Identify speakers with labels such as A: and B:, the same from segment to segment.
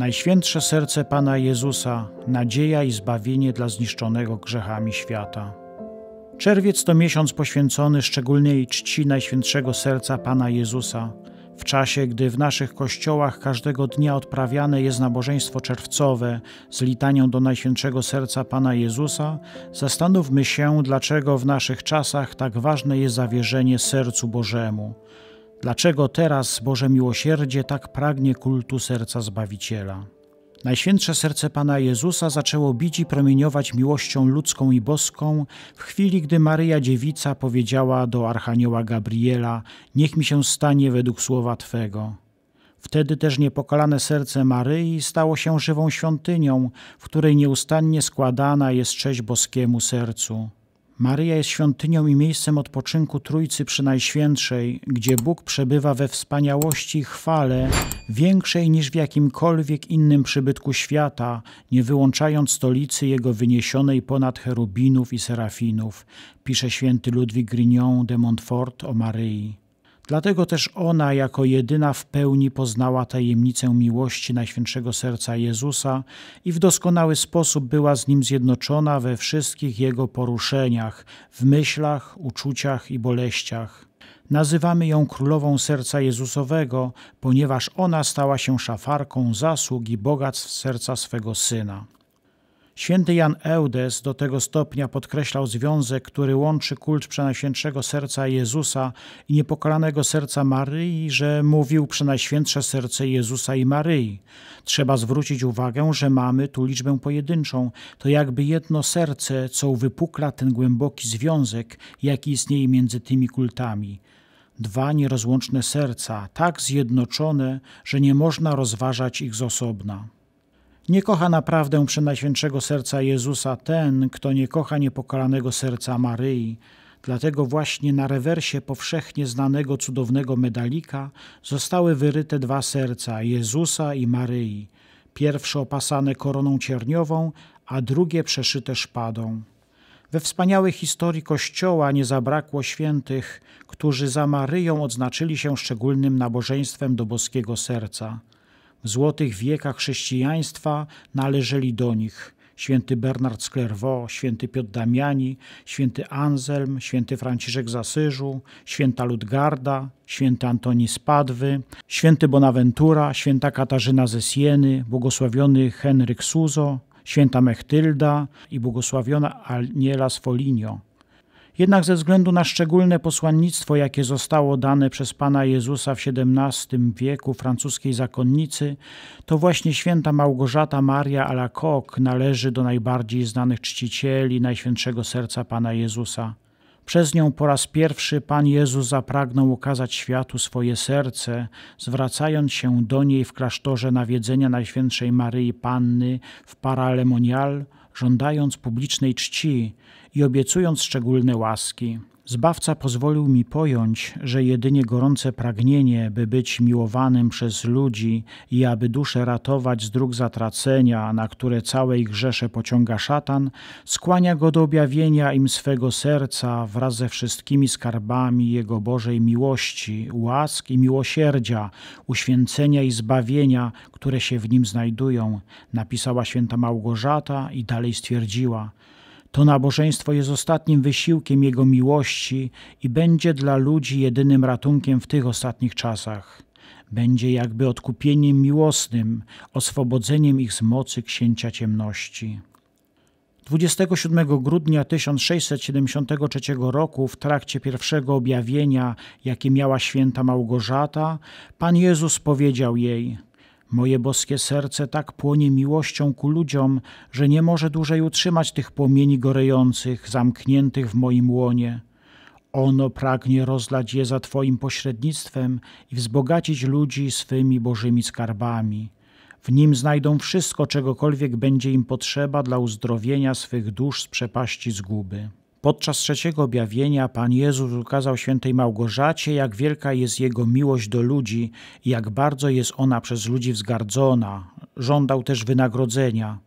A: Najświętsze serce Pana Jezusa, nadzieja i zbawienie dla zniszczonego grzechami świata. Czerwiec to miesiąc poświęcony szczególnej czci Najświętszego Serca Pana Jezusa, w czasie gdy w naszych kościołach każdego dnia odprawiane jest nabożeństwo czerwcowe z litanią do Najświętszego Serca Pana Jezusa, zastanówmy się, dlaczego w naszych czasach tak ważne jest zawierzenie sercu Bożemu. Dlaczego teraz Boże miłosierdzie tak pragnie kultu serca Zbawiciela? Najświętsze serce Pana Jezusa zaczęło bić i promieniować miłością ludzką i boską w chwili, gdy Maryja Dziewica powiedziała do Archanioła Gabriela Niech mi się stanie według słowa Twego. Wtedy też niepokalane serce Maryi stało się żywą świątynią, w której nieustannie składana jest cześć boskiemu sercu. Maryja jest świątynią i miejscem odpoczynku Trójcy Przynajświętszej, gdzie Bóg przebywa we wspaniałości i chwale większej niż w jakimkolwiek innym przybytku świata, nie wyłączając stolicy Jego wyniesionej ponad cherubinów i serafinów, pisze święty Ludwik Grignon de Montfort o Maryi. Dlatego też ona jako jedyna w pełni poznała tajemnicę miłości Najświętszego Serca Jezusa i w doskonały sposób była z Nim zjednoczona we wszystkich Jego poruszeniach, w myślach, uczuciach i boleściach. Nazywamy ją Królową Serca Jezusowego, ponieważ ona stała się szafarką zasług i bogactw serca swego Syna. Święty Jan Eudes do tego stopnia podkreślał związek, który łączy kult Przenajświętszego Serca Jezusa i Niepokalanego Serca Maryi, że mówił Przenajświętsze Serce Jezusa i Maryi. Trzeba zwrócić uwagę, że mamy tu liczbę pojedynczą. To jakby jedno serce, co uwypukla ten głęboki związek, jaki istnieje między tymi kultami dwa nierozłączne serca, tak zjednoczone, że nie można rozważać ich z osobna. Nie kocha naprawdę przynajświętszego serca Jezusa ten, kto nie kocha niepokalanego serca Maryi. Dlatego właśnie na rewersie powszechnie znanego cudownego medalika zostały wyryte dwa serca Jezusa i Maryi. Pierwsze opasane koroną cierniową, a drugie przeszyte szpadą. We wspaniałej historii Kościoła nie zabrakło świętych, którzy za Maryją odznaczyli się szczególnym nabożeństwem do boskiego serca. W złotych wiekach chrześcijaństwa należeli do nich święty Bernard z Clairvaux, święty Piotr Damiani, święty Anselm, święty Franciszek z Asyżu, święta Ludgarda, święty Antoni z Padwy, święty Bonaventura, święta Katarzyna ze Sieny, błogosławiony Henryk Suzo, święta Mechtylda i błogosławiona Aniela z Foligno. Jednak ze względu na szczególne posłannictwo, jakie zostało dane przez Pana Jezusa w XVII wieku francuskiej zakonnicy, to właśnie święta Małgorzata Maria Alacoque należy do najbardziej znanych czcicieli Najświętszego Serca Pana Jezusa. Przez nią po raz pierwszy Pan Jezus zapragnął ukazać światu swoje serce, zwracając się do niej w klasztorze nawiedzenia Najświętszej Maryi Panny w Paralemonial – żądając publicznej czci i obiecując szczególne łaski. Zbawca pozwolił mi pojąć, że jedynie gorące pragnienie, by być miłowanym przez ludzi i aby duszę ratować z dróg zatracenia, na które całe ich grzesze pociąga szatan, skłania go do objawienia im swego serca wraz ze wszystkimi skarbami Jego Bożej miłości, łask i miłosierdzia, uświęcenia i zbawienia, które się w nim znajdują, napisała święta Małgorzata i dalej stwierdziła – to nabożeństwo jest ostatnim wysiłkiem Jego miłości i będzie dla ludzi jedynym ratunkiem w tych ostatnich czasach. Będzie jakby odkupieniem miłosnym, oswobodzeniem ich z mocy księcia ciemności. 27 grudnia 1673 roku, w trakcie pierwszego objawienia, jakie miała święta Małgorzata, Pan Jezus powiedział jej – Moje boskie serce tak płonie miłością ku ludziom, że nie może dłużej utrzymać tych płomieni gorejących, zamkniętych w moim łonie. Ono pragnie rozlać je za Twoim pośrednictwem i wzbogacić ludzi swymi bożymi skarbami. W nim znajdą wszystko, czegokolwiek będzie im potrzeba dla uzdrowienia swych dusz z przepaści zguby. Podczas trzeciego objawienia Pan Jezus ukazał świętej Małgorzacie, jak wielka jest Jego miłość do ludzi i jak bardzo jest ona przez ludzi wzgardzona. Żądał też wynagrodzenia.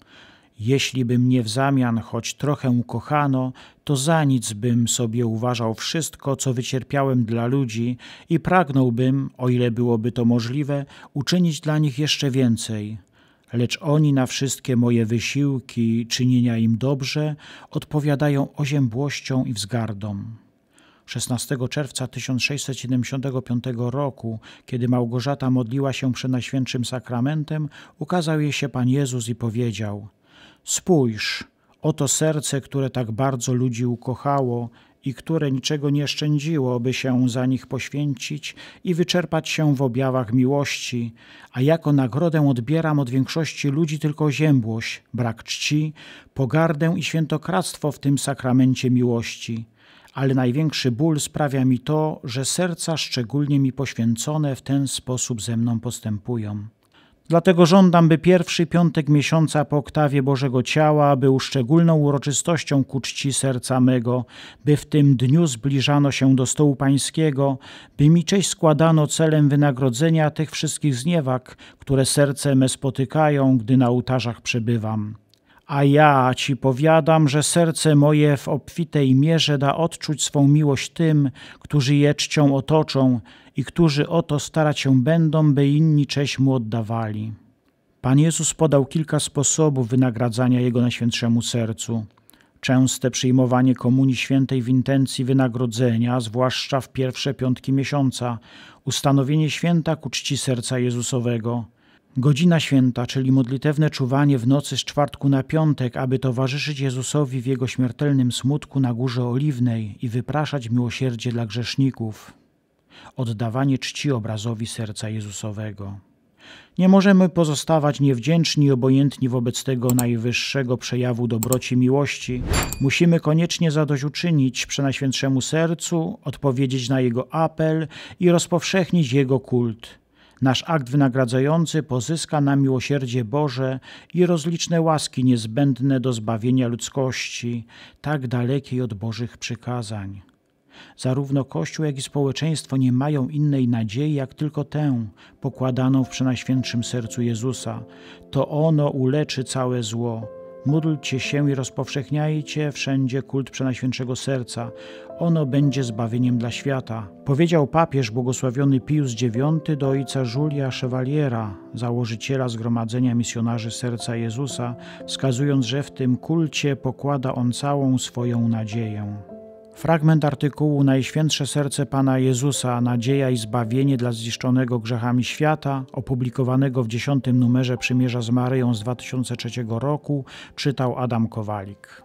A: Jeśli by mnie w zamian choć trochę ukochano, to za nic bym sobie uważał wszystko, co wycierpiałem dla ludzi i pragnąłbym, o ile byłoby to możliwe, uczynić dla nich jeszcze więcej lecz oni na wszystkie moje wysiłki czynienia im dobrze odpowiadają oziębłością i wzgardą. 16 czerwca 1675 roku, kiedy Małgorzata modliła się przed Najświętszym Sakramentem, ukazał jej się Pan Jezus i powiedział: Spójrz, oto serce, które tak bardzo ludzi ukochało i które niczego nie szczędziło, by się za nich poświęcić i wyczerpać się w objawach miłości, a jako nagrodę odbieram od większości ludzi tylko ziębłość, brak czci, pogardę i świętokradztwo w tym sakramencie miłości. Ale największy ból sprawia mi to, że serca szczególnie mi poświęcone w ten sposób ze mną postępują. Dlatego żądam, by pierwszy piątek miesiąca po oktawie Bożego Ciała był szczególną uroczystością ku czci serca mego, by w tym dniu zbliżano się do stołu pańskiego, by mi cześć składano celem wynagrodzenia tych wszystkich zniewag, które serce me spotykają, gdy na ołtarzach przebywam. A ja ci powiadam, że serce moje w obfitej mierze da odczuć swą miłość tym, którzy je czcią otoczą, i którzy o to starać się będą, by inni cześć mu oddawali. Pan Jezus podał kilka sposobów wynagradzania Jego Najświętszemu Sercu. Częste przyjmowanie Komunii Świętej w intencji wynagrodzenia, zwłaszcza w pierwsze piątki miesiąca, ustanowienie święta ku czci Serca Jezusowego – Godzina święta, czyli modlitewne czuwanie w nocy z czwartku na piątek, aby towarzyszyć Jezusowi w jego śmiertelnym smutku na Górze Oliwnej i wypraszać miłosierdzie dla grzeszników oddawanie czci obrazowi serca Jezusowego. Nie możemy pozostawać niewdzięczni i obojętni wobec tego najwyższego przejawu dobroci miłości. Musimy koniecznie zadośćuczynić Przenajświętszemu Sercu, odpowiedzieć na Jego apel i rozpowszechnić Jego kult. Nasz akt wynagradzający pozyska na miłosierdzie Boże i rozliczne łaski niezbędne do zbawienia ludzkości, tak dalekiej od Bożych przykazań. Zarówno Kościół, jak i społeczeństwo nie mają innej nadziei, jak tylko tę, pokładaną w Przenajświętszym Sercu Jezusa. To ono uleczy całe zło. Módlcie się i rozpowszechniajcie wszędzie kult Przenajświętszego Serca. Ono będzie zbawieniem dla świata. Powiedział papież błogosławiony Pius IX do ojca Julia Chevaliera, założyciela Zgromadzenia Misjonarzy Serca Jezusa, wskazując, że w tym kulcie pokłada on całą swoją nadzieję. Fragment artykułu Najświętsze Serce Pana Jezusa, nadzieja i zbawienie dla zniszczonego grzechami świata, opublikowanego w dziesiątym numerze Przymierza z Maryją z 2003 roku, czytał Adam Kowalik.